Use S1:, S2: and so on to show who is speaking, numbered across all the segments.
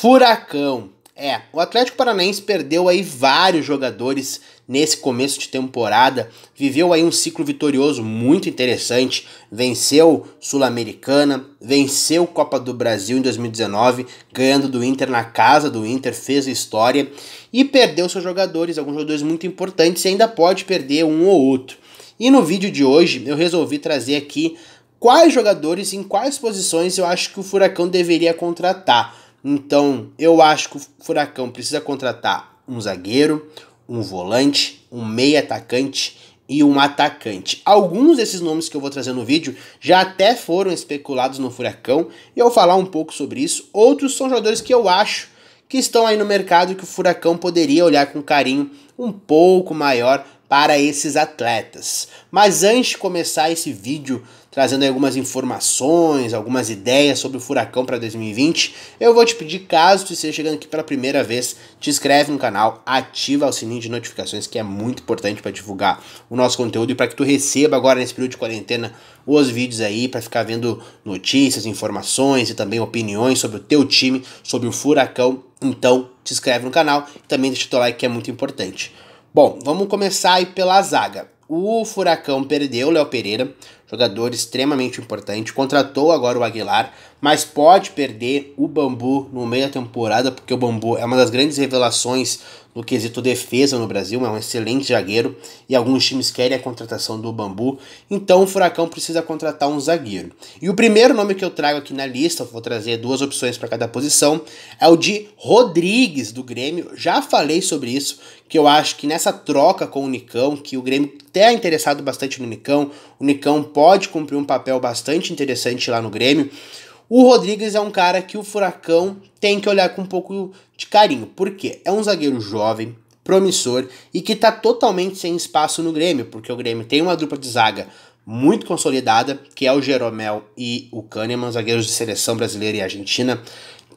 S1: Furacão. É, o Atlético Paranaense perdeu aí vários jogadores nesse começo de temporada, viveu aí um ciclo vitorioso muito interessante, venceu Sul-Americana, venceu Copa do Brasil em 2019, ganhando do Inter na casa do Inter, fez história e perdeu seus jogadores, alguns jogadores muito importantes e ainda pode perder um ou outro. E no vídeo de hoje eu resolvi trazer aqui quais jogadores em quais posições eu acho que o Furacão deveria contratar então, eu acho que o Furacão precisa contratar um zagueiro, um volante, um meia atacante e um atacante. Alguns desses nomes que eu vou trazer no vídeo já até foram especulados no Furacão e eu vou falar um pouco sobre isso. Outros são jogadores que eu acho que estão aí no mercado que o Furacão poderia olhar com carinho um pouco maior para esses atletas. Mas antes de começar esse vídeo trazendo algumas informações, algumas ideias sobre o furacão para 2020. Eu vou te pedir, caso tu esteja chegando aqui pela primeira vez, te inscreve no canal, ativa o sininho de notificações, que é muito importante para divulgar o nosso conteúdo e para que tu receba agora nesse período de quarentena os vídeos aí para ficar vendo notícias, informações e também opiniões sobre o teu time, sobre o furacão. Então, te inscreve no canal e também deixa o teu like que é muito importante. Bom, vamos começar aí pela zaga. O Furacão perdeu o Léo Pereira, jogador extremamente importante. Contratou agora o Aguilar, mas pode perder o Bambu no meio da temporada, porque o Bambu é uma das grandes revelações no quesito defesa no Brasil, é um excelente zagueiro e alguns times querem a contratação do Bambu, então o Furacão precisa contratar um zagueiro. E o primeiro nome que eu trago aqui na lista, vou trazer duas opções para cada posição, é o de Rodrigues do Grêmio. Já falei sobre isso, que eu acho que nessa troca com o Nicão, que o Grêmio até tá interessado bastante no Nicão, o Nicão pode cumprir um papel bastante interessante lá no Grêmio. O Rodrigues é um cara que o Furacão tem que olhar com um pouco de carinho, porque é um zagueiro jovem, promissor e que está totalmente sem espaço no Grêmio, porque o Grêmio tem uma dupla de zaga muito consolidada, que é o Jeromel e o Kahneman, zagueiros de seleção brasileira e argentina,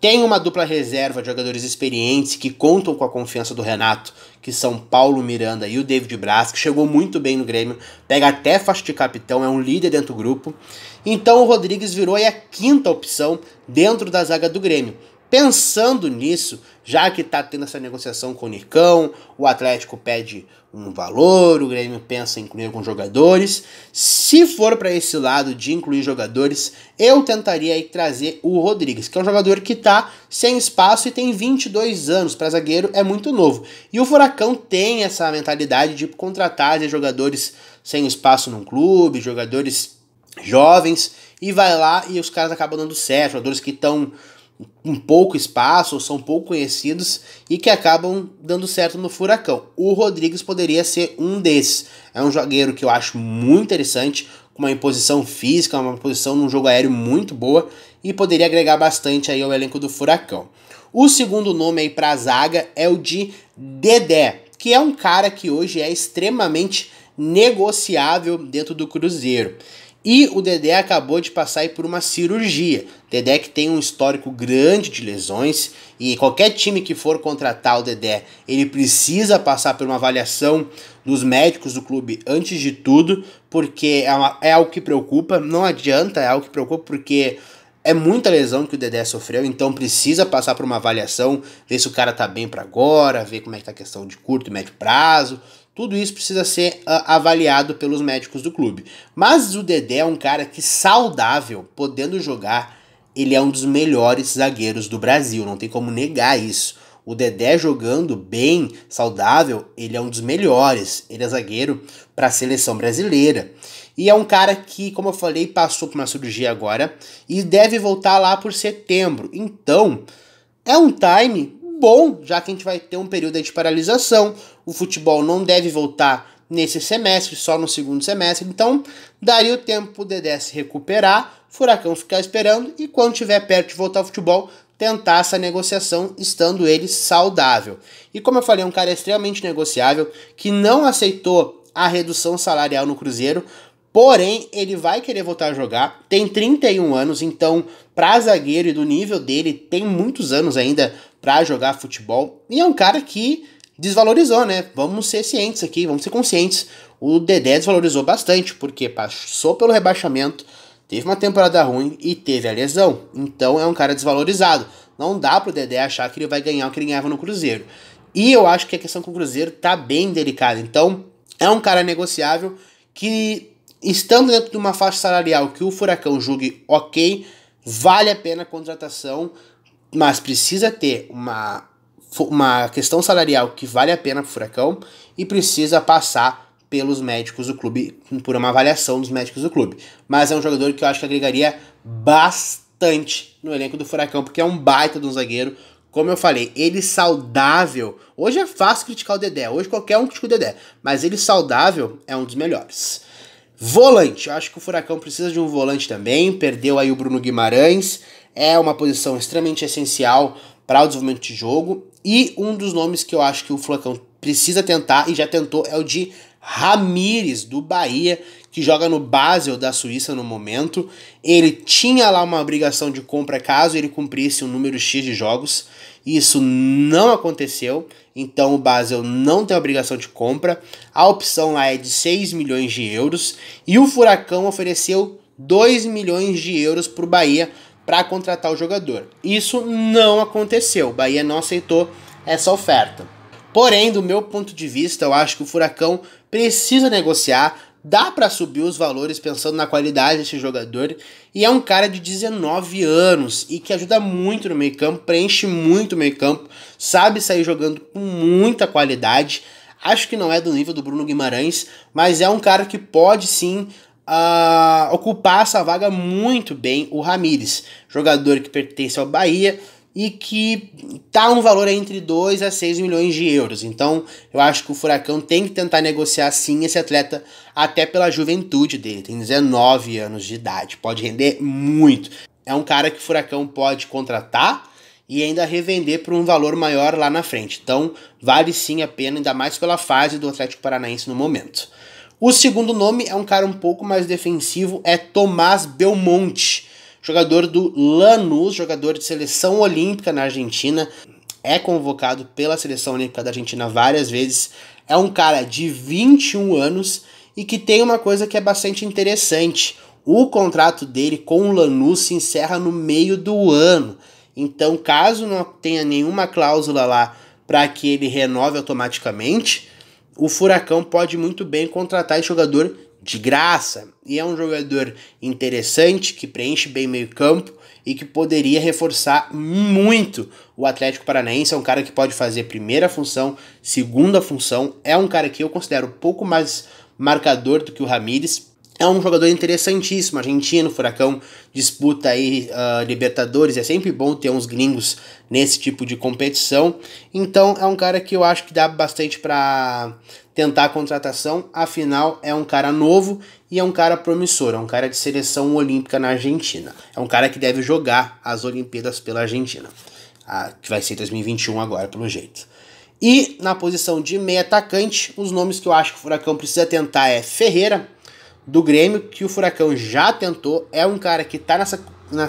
S1: tem uma dupla reserva de jogadores experientes que contam com a confiança do Renato, que são Paulo Miranda e o David Braz, que chegou muito bem no Grêmio, pega até faixa de capitão, é um líder dentro do grupo. Então o Rodrigues virou a quinta opção dentro da zaga do Grêmio. Pensando nisso, já que está tendo essa negociação com o Nicão, o Atlético pede um valor, o Grêmio pensa em incluir alguns jogadores. Se for para esse lado de incluir jogadores, eu tentaria aí trazer o Rodrigues, que é um jogador que está sem espaço e tem 22 anos, para zagueiro é muito novo. E o Furacão tem essa mentalidade de contratar jogadores sem espaço num clube, jogadores jovens, e vai lá e os caras acabam dando certo, jogadores que estão um pouco espaço, ou são pouco conhecidos e que acabam dando certo no Furacão. O Rodrigues poderia ser um desses. É um zagueiro que eu acho muito interessante, com uma imposição física, uma posição num jogo aéreo muito boa e poderia agregar bastante aí ao elenco do Furacão. O segundo nome aí para a zaga é o de Dedé, que é um cara que hoje é extremamente negociável dentro do Cruzeiro. E o Dedé acabou de passar por uma cirurgia. Dedé que tem um histórico grande de lesões e qualquer time que for contratar o Dedé, ele precisa passar por uma avaliação dos médicos do clube antes de tudo, porque é, uma, é algo que preocupa, não adianta, é algo que preocupa porque é muita lesão que o Dedé sofreu, então precisa passar por uma avaliação, ver se o cara tá bem para agora, ver como é que tá a questão de curto e médio prazo, tudo isso precisa ser uh, avaliado pelos médicos do clube. Mas o Dedé é um cara que saudável, podendo jogar, ele é um dos melhores zagueiros do Brasil, não tem como negar isso. O Dedé jogando bem, saudável, ele é um dos melhores. Ele é zagueiro para a seleção brasileira. E é um cara que, como eu falei, passou por uma cirurgia agora e deve voltar lá por setembro. Então, é um time bom, já que a gente vai ter um período de paralisação, o futebol não deve voltar nesse semestre, só no segundo semestre, então daria o tempo pro Dedé se recuperar, Furacão ficar esperando e quando tiver perto de voltar ao futebol, tentar essa negociação estando ele saudável. E como eu falei, é um cara extremamente negociável que não aceitou a redução salarial no Cruzeiro, porém ele vai querer voltar a jogar. Tem 31 anos, então para zagueiro e do nível dele tem muitos anos ainda para jogar futebol. E é um cara que desvalorizou, né? Vamos ser cientes aqui, vamos ser conscientes. O Dedé desvalorizou bastante, porque passou pelo rebaixamento, teve uma temporada ruim e teve a lesão. Então é um cara desvalorizado. Não dá pro Dedé achar que ele vai ganhar o que ele ganhava no Cruzeiro. E eu acho que a questão com o Cruzeiro tá bem delicada. Então, é um cara negociável que, estando dentro de uma faixa salarial que o Furacão julgue ok, vale a pena a contratação mas precisa ter uma, uma questão salarial que vale a pena para o Furacão e precisa passar pelos médicos do clube, por uma avaliação dos médicos do clube. Mas é um jogador que eu acho que agregaria bastante no elenco do Furacão, porque é um baita de um zagueiro. Como eu falei, ele saudável. Hoje é fácil criticar o Dedé, hoje qualquer um critica o Dedé, mas ele saudável é um dos melhores. Volante, eu acho que o Furacão precisa de um volante também. Perdeu aí o Bruno Guimarães, é uma posição extremamente essencial para o desenvolvimento de jogo. E um dos nomes que eu acho que o Flacão precisa tentar e já tentou é o de Ramires, do Bahia, que joga no Basel da Suíça no momento. Ele tinha lá uma obrigação de compra caso ele cumprisse um número X de jogos. Isso não aconteceu, então o Basel não tem obrigação de compra. A opção lá é de 6 milhões de euros e o Furacão ofereceu 2 milhões de euros para o Bahia para contratar o jogador. Isso não aconteceu, o Bahia não aceitou essa oferta. Porém, do meu ponto de vista, eu acho que o Furacão precisa negociar, dá para subir os valores pensando na qualidade desse jogador e é um cara de 19 anos e que ajuda muito no meio-campo, preenche muito o meio-campo, sabe sair jogando com muita qualidade. Acho que não é do nível do Bruno Guimarães, mas é um cara que pode sim a ocupar essa vaga muito bem o Ramires, jogador que pertence ao Bahia e que tá um valor entre 2 a 6 milhões de euros. Então, eu acho que o Furacão tem que tentar negociar sim esse atleta, até pela juventude dele, tem 19 anos de idade, pode render muito. É um cara que o Furacão pode contratar e ainda revender por um valor maior lá na frente. Então, vale sim a pena, ainda mais pela fase do Atlético Paranaense no momento. O segundo nome é um cara um pouco mais defensivo, é Tomás Belmonte, jogador do Lanús, jogador de seleção olímpica na Argentina, é convocado pela seleção olímpica da Argentina várias vezes. É um cara de 21 anos e que tem uma coisa que é bastante interessante. O contrato dele com o Lanús se encerra no meio do ano. Então, caso não tenha nenhuma cláusula lá para que ele renove automaticamente, o Furacão pode muito bem contratar esse jogador de graça. E é um jogador interessante, que preenche bem meio campo e que poderia reforçar muito o Atlético Paranaense. É um cara que pode fazer primeira função, segunda função. É um cara que eu considero um pouco mais marcador do que o Ramires é um jogador interessantíssimo, argentino, Furacão disputa aí uh, Libertadores, é sempre bom ter uns gringos nesse tipo de competição. Então é um cara que eu acho que dá bastante para tentar a contratação, afinal é um cara novo e é um cara promissor, é um cara de seleção olímpica na Argentina. É um cara que deve jogar as Olimpíadas pela Argentina, a, que vai ser 2021 agora, pelo jeito. E na posição de meia atacante, os nomes que eu acho que o Furacão precisa tentar é Ferreira, do Grêmio que o Furacão já tentou, é um cara que tá nessa. Na,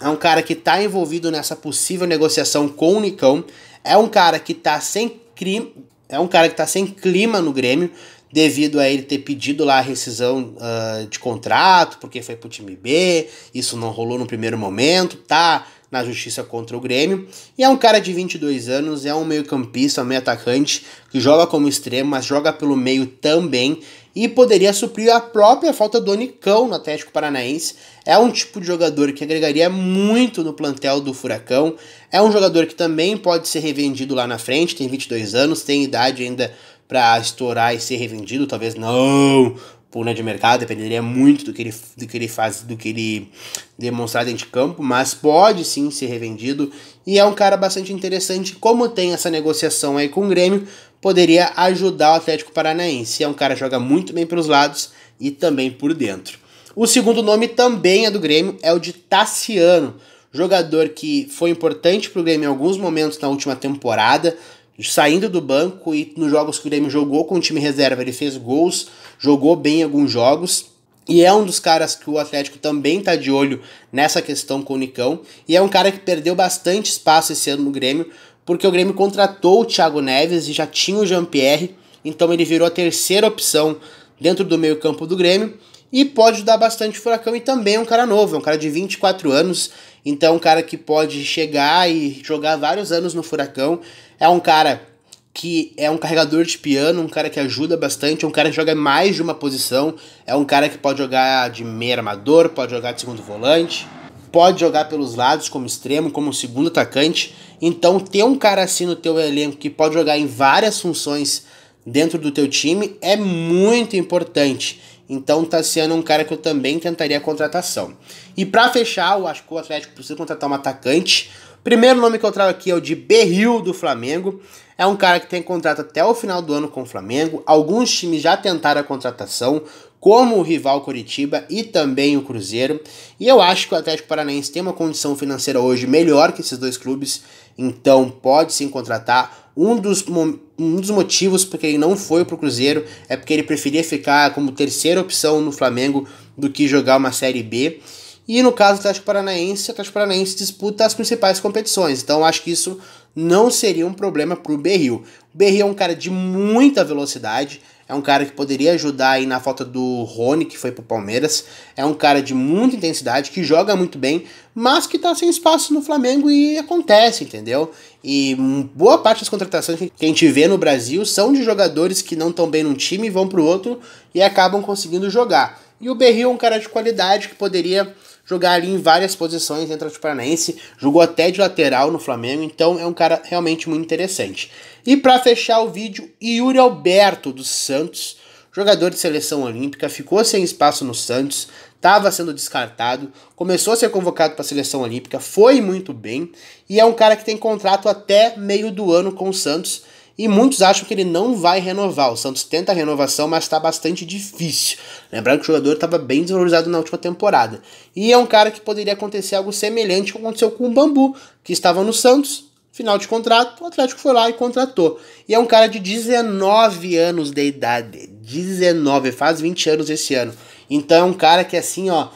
S1: é um cara que tá envolvido nessa possível negociação com o Nicão. É um cara que tá sem crime. É um cara que tá sem clima no Grêmio, devido a ele ter pedido lá a rescisão uh, de contrato, porque foi pro time B, isso não rolou no primeiro momento, tá na justiça contra o Grêmio. E é um cara de 22 anos, é um meio-campista, um meio atacante, que joga como extremo, mas joga pelo meio também e poderia suprir a própria falta do Nicão no Atlético Paranaense. É um tipo de jogador que agregaria muito no plantel do Furacão. É um jogador que também pode ser revendido lá na frente, tem 22 anos, tem idade ainda para estourar e ser revendido, talvez não puna de mercado, dependeria muito do que ele, do que ele faz, do que ele demonstrar dentro de campo, mas pode sim ser revendido e é um cara bastante interessante. Como tem essa negociação aí com o Grêmio, poderia ajudar o Atlético Paranaense. É um cara que joga muito bem pelos lados e também por dentro. O segundo nome também é do Grêmio, é o de Tassiano, jogador que foi importante para o Grêmio em alguns momentos na última temporada, saindo do banco e nos jogos que o Grêmio jogou com o time reserva, ele fez gols, jogou bem alguns jogos. E é um dos caras que o Atlético também tá de olho nessa questão com o Nicão. E é um cara que perdeu bastante espaço esse ano no Grêmio, porque o Grêmio contratou o Thiago Neves e já tinha o Jean-Pierre, então ele virou a terceira opção dentro do meio-campo do Grêmio e pode dar bastante furacão e também é um cara novo, é um cara de 24 anos, então é um cara que pode chegar e jogar vários anos no furacão é um cara que é um carregador de piano, um cara que ajuda bastante, um cara que joga mais de uma posição, é um cara que pode jogar de meio armador, pode jogar de segundo volante, pode jogar pelos lados como extremo, como segundo atacante. Então ter um cara assim no teu elenco que pode jogar em várias funções dentro do teu time é muito importante. Então tá sendo um cara que eu também tentaria a contratação. E para fechar, eu acho que o Atlético precisa contratar um atacante Primeiro nome que eu trago aqui é o de Berril do Flamengo. É um cara que tem contrato até o final do ano com o Flamengo. Alguns times já tentaram a contratação, como o rival Coritiba e também o Cruzeiro. E eu acho que o Atlético Paranaense tem uma condição financeira hoje melhor que esses dois clubes, então pode sim contratar. Um dos, um dos motivos porque ele não foi para o Cruzeiro é porque ele preferia ficar como terceira opção no Flamengo do que jogar uma Série B. E no caso do Atlético Paranaense, o Atlético Paranaense disputa as principais competições. Então acho que isso não seria um problema para o Berril. O Berril é um cara de muita velocidade, é um cara que poderia ajudar aí na falta do Rony, que foi o Palmeiras. É um cara de muita intensidade, que joga muito bem, mas que está sem espaço no Flamengo e acontece, entendeu? E boa parte das contratações que a gente vê no Brasil são de jogadores que não estão bem num time, vão para o outro e acabam conseguindo jogar. E o Berril é um cara de qualidade que poderia jogar ali em várias posições dentro do Paranaense, jogou até de lateral no Flamengo, então é um cara realmente muito interessante. E para fechar o vídeo, Yuri Alberto dos Santos, jogador de seleção olímpica, ficou sem espaço no Santos, estava sendo descartado, começou a ser convocado para a seleção olímpica, foi muito bem e é um cara que tem contrato até meio do ano com o Santos e muitos acham que ele não vai renovar. O Santos tenta a renovação, mas está bastante difícil. Lembrando que o jogador estava bem desvalorizado na última temporada. E é um cara que poderia acontecer algo semelhante ao que aconteceu com o Bambu, que estava no Santos, final de contrato, o Atlético foi lá e contratou. E é um cara de 19 anos de idade. 19, faz 20 anos esse ano. Então é um cara que assim, ó,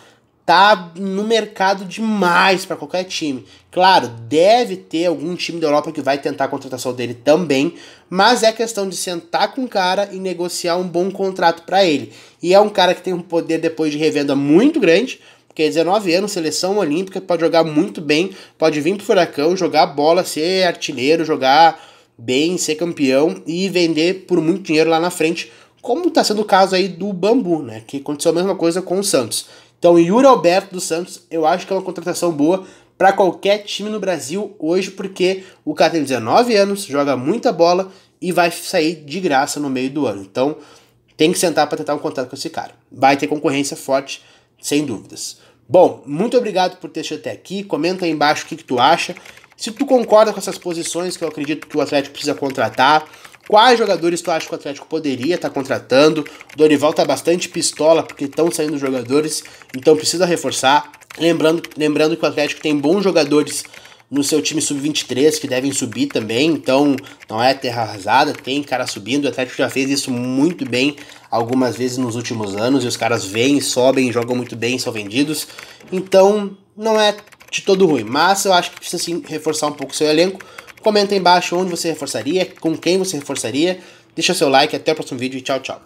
S1: tá no mercado demais para qualquer time. Claro, deve ter algum time da Europa que vai tentar a contratação dele também, mas é questão de sentar com o cara e negociar um bom contrato para ele. E é um cara que tem um poder depois de revenda muito grande, porque é 19 anos, seleção olímpica, pode jogar muito bem, pode vir pro Furacão, jogar bola, ser artilheiro, jogar bem, ser campeão e vender por muito dinheiro lá na frente, como está sendo o caso aí do Bambu, né, que aconteceu a mesma coisa com o Santos. Então, Yuri Alberto dos Santos, eu acho que é uma contratação boa para qualquer time no Brasil hoje, porque o cara tem 19 anos, joga muita bola e vai sair de graça no meio do ano. Então, tem que sentar para tentar um contrato com esse cara. Vai ter concorrência forte, sem dúvidas. Bom, muito obrigado por ter chegado até aqui. Comenta aí embaixo o que, que tu acha. Se tu concorda com essas posições que eu acredito que o Atlético precisa contratar, Quais jogadores tu acha que o Atlético poderia estar tá contratando? O Dorival tá bastante pistola porque estão saindo jogadores, então precisa reforçar. Lembrando, lembrando que o Atlético tem bons jogadores no seu time sub-23 que devem subir também, então não é terra arrasada, tem cara subindo. O Atlético já fez isso muito bem algumas vezes nos últimos anos e os caras vêm, sobem, jogam muito bem, são vendidos. Então não é de todo ruim, mas eu acho que precisa sim reforçar um pouco seu elenco Comenta aí embaixo onde você reforçaria, com quem você reforçaria. Deixa seu like, até o próximo vídeo e tchau, tchau.